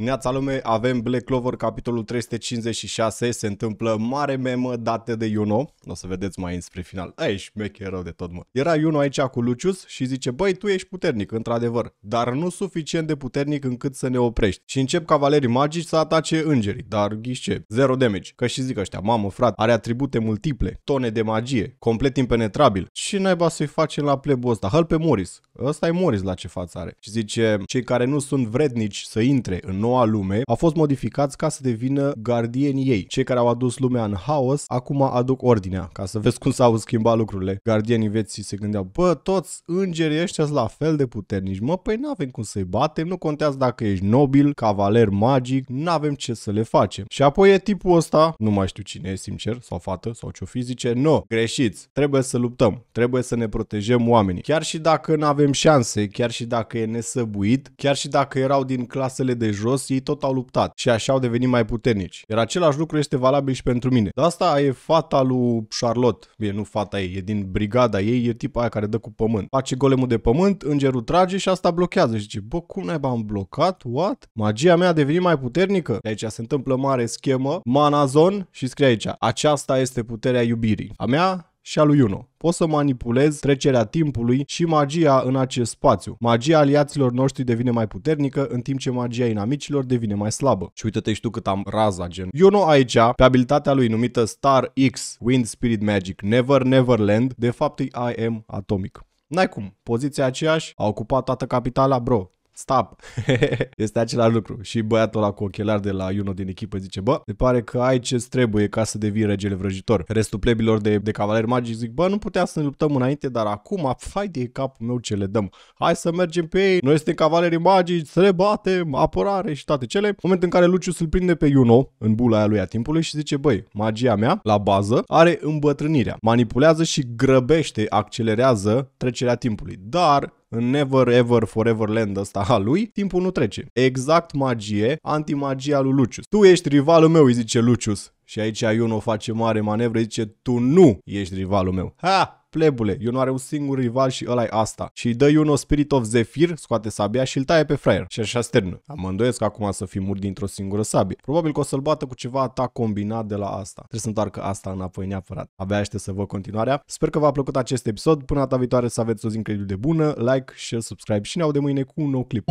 Neața lume, avem Black Clover, capitolul 356, se întâmplă mare memă dată de Iuno, o să vedeți mai înspre final. Aia e rău de tot, mă. Era Iuno aici cu Lucius și zice, băi, tu ești puternic, într-adevăr, dar nu suficient de puternic încât să ne oprești. Și încep cavalerii magici să atace îngerii, dar ghișce, zero damage. Că și zic ăștia, mamă, frate, are atribute multiple, tone de magie, complet impenetrabil. Și naiba să-i facem la plebul ăsta? Hăl pe Morris. Ăsta e Morris la ce față are. Și zice, cei care nu sunt vrednici să intre în noua lume au fost modificați ca să devină gardienii ei. Cei care au adus lumea în haos acum aduc ordine România, ca să vezi cum s-au schimbat lucrurile. Gardienii vieții se gândeau, bă, toți îngerii ăștia sunt la fel de puternici, mă, păi n-avem cum să-i batem, nu contează dacă ești nobil, cavaler magic, n-avem ce să le facem. Și apoi e tipul ăsta, nu mai știu cine e sincer, sau fată, sau ce-o fi, zice, no, greșiți, trebuie să luptăm, trebuie să ne protejăm oamenii. Chiar și dacă nu avem șanse, chiar și dacă e nesăbuit, chiar și dacă erau din clasele de jos, ei tot au luptat și așa au devenit mai puternici. Iar același lucru este valabil și pentru mine. De asta e fata lui Charlotte. Bine, nu fata ei, e din brigada ei, e tipa aia care dă cu pământ. Face golemul de pământ, îngerul trage și asta blochează. Și zice, bă, cum ne am blocat? What? Magia mea a devenit mai puternică? De aici se întâmplă mare schemă, manazon și scrie aici, aceasta este puterea iubirii. A mea și a lui Uno. Poți să manipulezi trecerea timpului și magia în acest spațiu. Magia aliaților noștri devine mai puternică, în timp ce magia inamicilor devine mai slabă. Și uite-te și tu cât am raza, gen. Uno aici, pe abilitatea lui numită Star X, Wind Spirit Magic, Never Neverland, de fapt e I am atomic. N-ai cum, poziția aceeași, a ocupat toată capitala, bro, stop. este același lucru. Și băiatul ăla cu ochelari de la Juno din echipă zice, bă, se pare că ai ce trebuie ca să devii regele vrăjitor. Restul plebilor de, de cavaleri magici zic, bă, nu putea să ne luptăm înainte, dar acum, fai de capul meu ce le dăm. Hai să mergem pe ei, noi suntem cavalerii magici, să le batem, apărare și toate cele. Moment în care Lucius îl prinde pe Juno în bula aia lui a timpului și zice, băi, magia mea, la bază, are îmbătrânirea. Manipulează și grăbește, accelerează trecerea timpului. Dar în Never Ever Forever Land ăsta a lui, timpul nu trece. Exact magie, antimagia lui Lucius. Tu ești rivalul meu, îi zice Lucius. Și aici Iuno face mare manevră, zice, tu nu ești rivalul meu. Ha! plebule, eu nu are un singur rival și ăla e asta. Și îi dă Iuno Spirit of Zephyr, scoate sabia și îl taie pe fraier. Și așa sternă. termină. Mă îndoiesc acum să fi mur dintr-o singură sabie. Probabil că o să-l bată cu ceva atac combinat de la asta. Trebuie să întoarcă asta înapoi neapărat. Abia aștept să văd continuarea. Sper că v-a plăcut acest episod. Până data viitoare să aveți o zi incredibil de bună. Like, share, subscribe și ne audem mâine cu un nou clip.